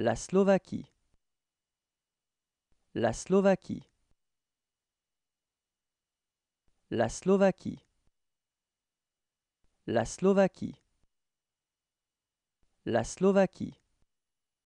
La Slovaquie. La Slovaquie. La Slovaquie. La Slovaquie. La Slovaquie.